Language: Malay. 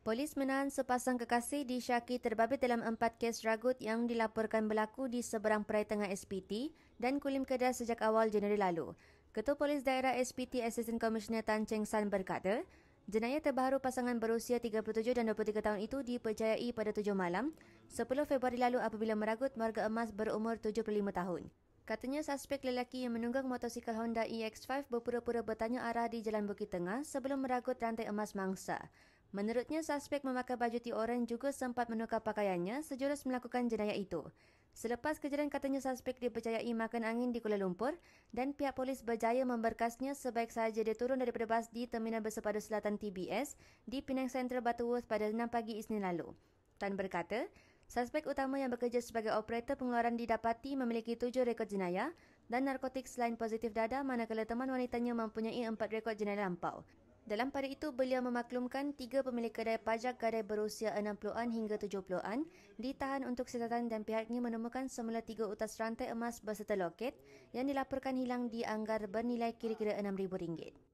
Polis menahan sepasang kekasih disyaki terbabit dalam empat kes ragut yang dilaporkan berlaku di seberang perai tengah SPT dan Kulim Kedah sejak awal Januari lalu. Ketua Polis Daerah SPT Assistant Commissioner Tan Cheng San berkata, jenayah terbaru pasangan berusia 37 dan 23 tahun itu dipercayai pada 7 malam, 10 Februari lalu apabila meragut marga emas berumur 75 tahun. Katanya suspek lelaki yang menunggang motosikal Honda EX5 berpura-pura bertanya arah di Jalan Bukit Tengah sebelum meragut rantai emas mangsa. Menurutnya, suspek memakai baju T-Orange juga sempat menukar pakaiannya sejurus melakukan jenayah itu. Selepas kejadian katanya suspek dipercayai makan angin di Kuala Lumpur dan pihak polis berjaya memberkasnya sebaik sahaja dia turun daripada bas di Terminal Bersepadu Selatan TBS di Penang Central Butterworth pada 6 pagi Isnin lalu. Tan berkata, suspek utama yang bekerja sebagai operator pengeluaran didapati memiliki tujuh rekod jenayah dan narkotik selain positif dada manakala teman wanitanya mempunyai empat rekod jenayah lampau. Dalam pada itu, beliau memaklumkan tiga pemilik kedai pajak kedai berusia 60-an hingga 70-an ditahan untuk siasatan dan pihaknya menemukan semula tiga utas rantai emas berserta loket yang dilaporkan hilang dianggar bernilai kira-kira RM6,000.